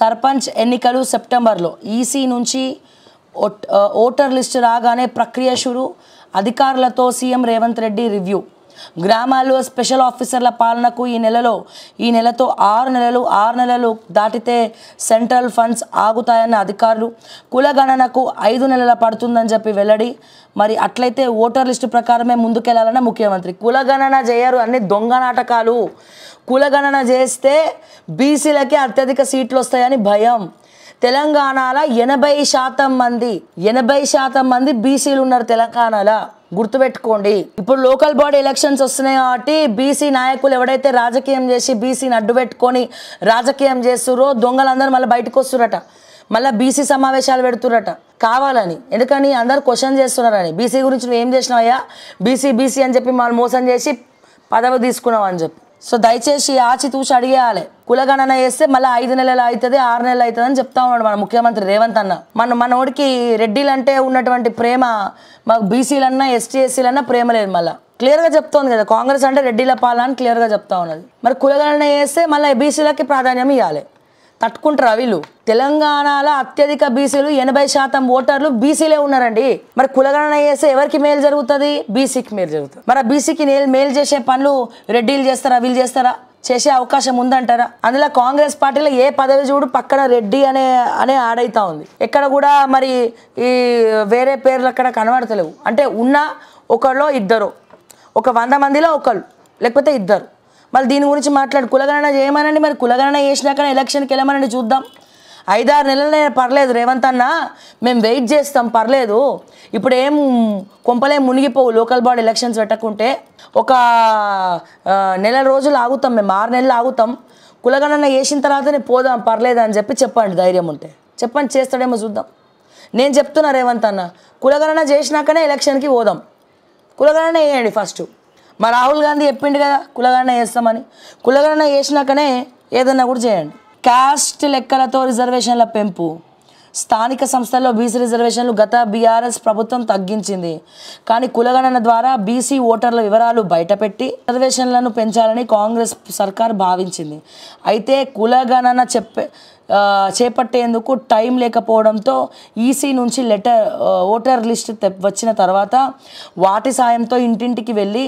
సర్పంచ్ ఎన్నికలు సెప్టెంబర్లో EC e నుంచి ఓటర్ లిస్టు రాగానే ప్రక్రియ షురు అధికారులతో సీఎం రేవంత్ రెడ్డి రివ్యూ గ్రామాల్లో స్పెషల్ ఆఫీసర్ల పాలనకు ఈ నెలలో ఈ నెలతో ఆరు నెలలు ఆరు నెలలు దాటితే సెంట్రల్ ఫండ్స్ ఆగుతాయన్న అధికారులు కులగణనకు ఐదు నెలల పడుతుందని చెప్పి వెల్లడి మరి అట్లయితే ఓటర్ లిస్టు ప్రకారమే ముందుకెళ్లాలన్న ముఖ్యమంత్రి కులగణన చేయరు అన్ని దొంగ నాటకాలు కులగణన చేస్తే బీసీలకే అత్యధిక సీట్లు వస్తాయని భయం తెలంగాణలో ఎనభై శాతం మంది ఎనభై శాతం మంది బీసీలు ఉన్నారు తెలంగాణలో గుర్తుపెట్టుకోండి ఇప్పుడు లోకల్ బాడీ ఎలక్షన్స్ వస్తున్నాయి కాబట్టి బీసీ నాయకులు ఎవడైతే రాజకీయం చేసి బీసీని అడ్డు పెట్టుకొని రాజకీయం చేస్తురో దొంగలందరూ మళ్ళీ బయటకు వస్తురట మళ్ళీ బీసీ సమావేశాలు పెడుతురట కావాలని ఎందుకని అందరు క్వశ్చన్ చేస్తున్నారని బీసీ గురించి నువ్వు ఏం చేసినావయ్యా బీసీ బీసీ అని చెప్పి మళ్ళీ మోసం చేసి పదవి తీసుకున్నావు అని చెప్పి సో దయచేసి ఆచి తూచి అడిగేయాలి కులగణన చేస్తే మళ్ళీ ఐదు నెలలు అవుతుంది ఆరు నెలలు అవుతుంది అని చెప్తా ఉన్నాడు మన ముఖ్యమంత్రి రేవంత్ అన్న మన మనోడికి రెడ్డిలంటే ఉన్నటువంటి ప్రేమ మాకు బీసీలన్నా ఎస్టీ ఎస్సీలన్నా ప్రేమ లేదు మళ్ళీ క్లియర్గా చెప్తోంది కదా కాంగ్రెస్ అంటే రెడ్డిల పాలన అని క్లియర్గా చెప్తా ఉన్నది మరి కులగణన చేస్తే మళ్ళీ బీసీలకి ప్రాధాన్యం ఇవ్వాలి తట్టుకుంటారా వీళ్ళు తెలంగాణలో అత్యధిక బీసీలు ఎనభై శాతం ఓటర్లు బీసీలే ఉన్నారండి మరి కులగణన చేస్తే ఎవరికి మేలు జరుగుతుంది బీసీకి మేలు జరుగుతుంది మరి బీసీకి మేలు చేసే పనులు రెడ్డిలు చేస్తారా వీళ్ళు చేస్తారా చేసే అవకాశం ఉందంటారా అందులో కాంగ్రెస్ పార్టీలో ఏ పదవి చూడు పక్కన రెడ్డి అనే అనే ఆడైతా ఉంది ఎక్కడ కూడా మరి ఈ వేరే పేర్లు అక్కడ కనబడతలేవు అంటే ఉన్న ఒకళ్ళో ఇద్దరు ఒక వంద మందిలో ఒకళ్ళు లేకపోతే ఇద్దరు మళ్ళీ దీని గురించి మాట్లాడు కులగణన చేయమనండి మరి కులగణన చేసినాక ఎలక్షన్కి వెళ్ళమనండి చూద్దాం ఐదారు నెలలే పర్లేదు రేవంత్ అన్న మేము వెయిట్ చేస్తాం పర్లేదు ఇప్పుడు ఏం కొంపలే మునిగిపోవు లోకల్ బాడీ ఎలక్షన్స్ పెట్టకుంటే ఒక నెల రోజులు ఆగుతాం మేము ఆరు నెలలు ఆగుతాం కులగణన తర్వాత తర్వాతనే పోదాం పర్లేదు అని చెప్పి చెప్పండి ధైర్యం ఉంటే చెప్పండి చేస్తాడేమో చూద్దాం నేను చెప్తున్నా రేవంత్ అన్న కులగణన చేసినాకనే ఎలక్షన్కి పోదాం కులగణన వేయండి ఫస్ట్ మా రాహుల్ గాంధీ చెప్పిండు కదా కులగణన చేస్తామని కులగణన చేసినాకనే ఏదన్నా కూడా చేయండి కాస్ట్ లెక్కలతో రిజర్వేషన్ల పెంపు స్థానిక సంస్థల్లో బీసీ రిజర్వేషన్లు గత బీఆర్ఎస్ ప్రభుత్వం తగ్గించింది కానీ కులగణన ద్వారా బీసీ ఓటర్ల వివరాలు బయటపెట్టి రిజర్వేషన్లను పెంచాలని కాంగ్రెస్ సర్కార్ భావించింది అయితే కులగణన చెప్పే చేపట్టేందుకు టైం లేకపోవడంతో ఈసీ నుంచి లెటర్ ఓటర్ లిస్ట్ వచ్చిన తర్వాత వాటి సాయంతో ఇంటింటికి వెళ్ళి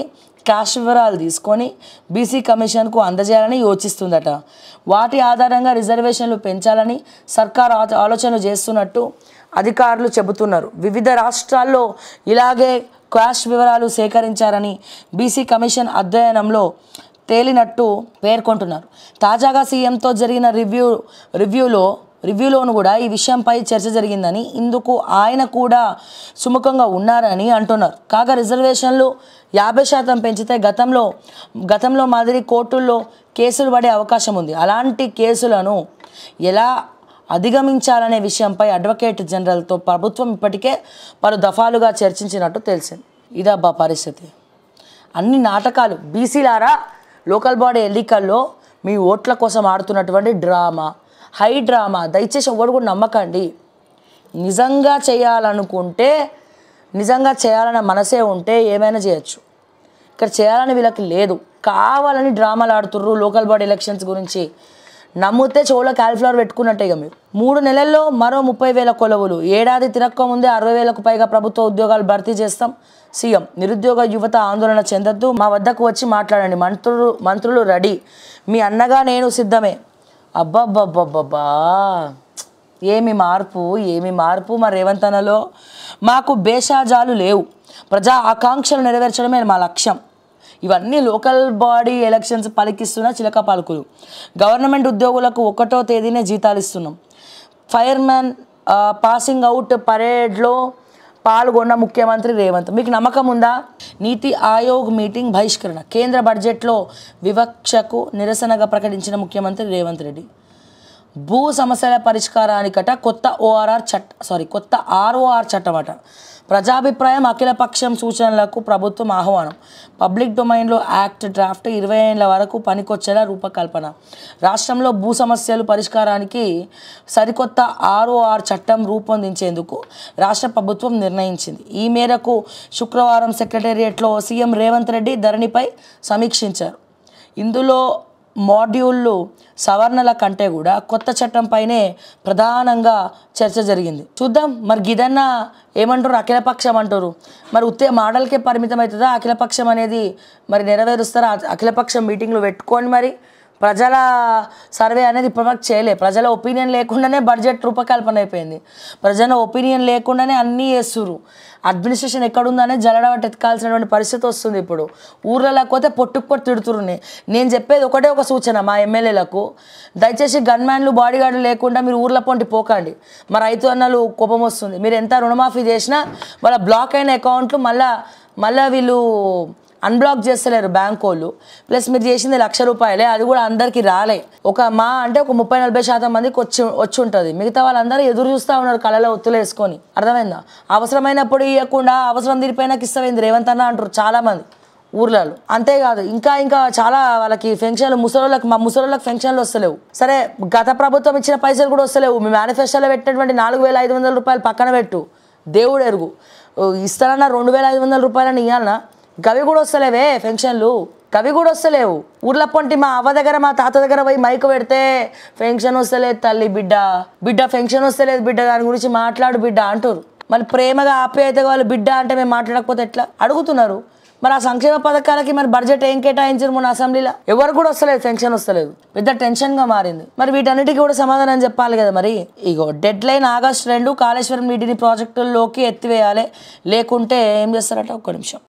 క్యాష్ వివరాలు తీసుకొని బీసీ కమిషన్కు అందజేయాలని యోచిస్తుందట వాటి ఆధారంగా రిజర్వేషన్లు పెంచాలని సర్కార్ ఆలోచన చేస్తున్నట్టు అధికారులు చెబుతున్నారు వివిధ రాష్ట్రాల్లో ఇలాగే క్యాష్ వివరాలు సేకరించారని బీసీ కమిషన్ అధ్యయనంలో తేలినట్టు పేర్కొంటున్నారు తాజాగా సీఎంతో జరిగిన రివ్యూ రివ్యూలో రివ్యూలోను కూడా ఈ విషయంపై చర్చ జరిగిందని ఇందుకు ఆయన కూడా సుముఖంగా ఉన్నారని అంటున్నారు కాగా రిజర్వేషన్లు యాభై శాతం పెంచితే గతంలో గతంలో మాదిరి కోర్టుల్లో కేసులు పడే అవకాశం ఉంది అలాంటి కేసులను ఎలా అధిగమించాలనే విషయంపై అడ్వకేట్ జనరల్తో ప్రభుత్వం ఇప్పటికే పలు దఫాలుగా చర్చించినట్టు తెలిసింది ఇదబ్బా పరిస్థితి అన్ని నాటకాలు బీసీలారా లోకల్ బాడీ ఎన్నికల్లో మీ ఓట్ల కోసం ఆడుతున్నటువంటి డ్రామా హై డ్రామా దయచేసి ఎవరు కూడా నమ్మకండి నిజంగా చేయాలనుకుంటే నిజంగా చేయాలన్న మనసే ఉంటే ఏమైనా చేయొచ్చు ఇక్కడ చేయాలని వీళ్ళకి లేదు కావాలని డ్రామాలు ఆడుతుర్రు లోకల్ బాడీ ఎలక్షన్స్ గురించి నమ్మితే చెవులో కాలిఫ్లవర్ పెట్టుకున్నట్టే ఇక మీరు మూడు నెలల్లో మరో ముప్పై వేల కొలవులు ఏడాది ముందే అరవై వేలకు పైగా ప్రభుత్వ ఉద్యోగాలు భర్తీ చేస్తాం సీఎం నిరుద్యోగ యువత ఆందోళన చెందొద్దు మా వద్దకు వచ్చి మాట్లాడండి మంత్రులు మంత్రులు రెడీ మీ అన్నగా నేను సిద్ధమే అబ్బబ్బబ్బబ్బబ్బా ఏమి మార్పు ఏమి మార్పు మా రేవంతనలో మాకు భేషాజాలు లేవు ప్రజా ఆకాంక్షలు నెరవేర్చడమే మా లక్ష్యం ఇవన్నీ లోకల్ బాడీ ఎలక్షన్స్ పలికిస్తున్న చిలక పలుకులు గవర్నమెంట్ ఉద్యోగులకు ఒకటో తేదీనే జీతాలు ఇస్తున్నాం ఫైర్మ్యాన్ పాసింగ్ అవుట్ పరేడ్లో పాల్గొన్న ముఖ్యమంత్రి రేవంత్ మీకు నమ్మకం ఉందా నీతి ఆయోగ్ మీటింగ్ బహిష్కరణ కేంద్ర బడ్జెట్లో వివక్షకు నిరసనగా ప్రకటించిన ముఖ్యమంత్రి రేవంత్ రెడ్డి భూ సమస్యల పరిష్కారానికట కొత్త ఓఆర్ఆర్ చట్ట సారీ కొత్త ఆర్ఓఆర్ చట్టం అట ప్రజాభిప్రాయం అఖిలపక్షం సూచనలకు ప్రభుత్వం ఆహ్వానం పబ్లిక్ డొమైన్లో యాక్ట్ డ్రాఫ్ట్ ఇరవై ఏళ్ళ వరకు పనికొచ్చేలా రూపకల్పన రాష్ట్రంలో భూ సమస్యలు పరిష్కారానికి సరికొత్త ఆర్ఓఆర్ చట్టం రూపొందించేందుకు రాష్ట్ర ప్రభుత్వం నిర్ణయించింది ఈ మేరకు శుక్రవారం సెక్రటేరియట్లో సీఎం రేవంత్ రెడ్డి ధరణిపై సమీక్షించారు ఇందులో మాడ్యూళ్ళు సవరణల కంటే కూడా కొత్త చట్టంపైనే ప్రధానంగా చర్చ జరిగింది చూద్దాం మరి గిదన్నా ఏమంటారు అఖిలపక్షం అంటారు మరి ఉత్తే మాటలకే పరిమితం అవుతుందా అఖిలపక్షం అనేది మరి నెరవేరుస్తారా అఖిలపక్షం మీటింగ్లు పెట్టుకోండి మరి ప్రజల సర్వే అనేది ఇప్పటివరకు చేయలే ప్రజల ఒపీనియన్ లేకుండానే బడ్జెట్ రూపకల్పన అయిపోయింది ప్రజల ఒపీనియన్ లేకుండానే అన్నీ చేస్తున్నారు అడ్మినిస్ట్రేషన్ ఎక్కడుందనే జలడవట ఎత్తుకాల్సినటువంటి పరిస్థితి వస్తుంది ఇప్పుడు ఊర్లలోకి పోతే పొట్టుకు పొట్టు తిడుతున్నాయి నేను చెప్పేది ఒకటే ఒక సూచన మా ఎమ్మెల్యేలకు దయచేసి గన్మ్యాన్లు గార్డులు లేకుండా మీరు ఊర్ల పొంటి పోకండి మా రైతు అన్నలు కోపం వస్తుంది మీరు ఎంత రుణమాఫీ చేసినా వాళ్ళ బ్లాక్ అయిన అకౌంట్లు మళ్ళీ మళ్ళీ వీళ్ళు అన్బ్లాక్ చేస్తలేరు బ్యాంక్ వాళ్ళు ప్లస్ మీరు చేసింది లక్ష రూపాయలే అది కూడా అందరికీ రాలే ఒక మా అంటే ఒక ముప్పై నలభై శాతం మందికి వచ్చి వచ్చి ఉంటుంది మిగతా వాళ్ళందరూ ఎదురు చూస్తూ ఉన్నారు కళలో వేసుకొని అర్థమైందా అవసరమైనప్పుడు ఇవ్వకుండా అవసరం తీరిపోయినాక ఇస్తామైంది రేవంత్ అన్న అంటారు చాలామంది ఊర్లలో అంతేకాదు ఇంకా ఇంకా చాలా వాళ్ళకి ఫెన్షన్లు ముసలోళ్ళకి మా ముసలోళ్ళకి ఫెన్షన్లు వస్తలేవు సరే గత ప్రభుత్వం ఇచ్చిన పైసలు కూడా వస్తలేవు మీ మేనిఫెస్టోలో పెట్టినటువంటి నాలుగు వేల ఐదు వందల రూపాయలు పక్కన పెట్టు దేవుడు ఎరుగు ఇస్తానన్నా రెండు వేల ఐదు వందల రూపాయలని ఇవ్వాలన్నా కవి కూడా వస్తలేవే ఫెన్షన్లు కవి కూడా వస్తలేవు ఊర్ల పొంటి మా అవ్వ దగ్గర మా తాత దగ్గర పోయి మైక్ పెడితే ఫెన్షన్ వస్తలేదు తల్లి బిడ్డ బిడ్డ ఫెన్షన్ వస్తలేదు బిడ్డ దాని గురించి మాట్లాడు బిడ్డ అంటారు మరి ప్రేమగా అయితే వాళ్ళు బిడ్డ అంటే మేము మాట్లాడకపోతే ఎట్లా అడుగుతున్నారు మరి ఆ సంక్షేమ పథకాలకి మరి బడ్జెట్ ఏం కేటాయించారు మన అసెంబ్లీలో ఎవరు కూడా వస్తలేదు ఫెన్షన్ వస్తలేదు పెద్ద టెన్షన్గా మారింది మరి వీటన్నిటికీ కూడా సమాధానం చెప్పాలి కదా మరి ఇగో డెడ్ లైన్ ఆగస్ట్ రెండు కాళేశ్వరం నీటిని ప్రాజెక్టుల్లోకి ఎత్తివేయాలి లేకుంటే ఏం చేస్తారట ఒక్క నిమిషం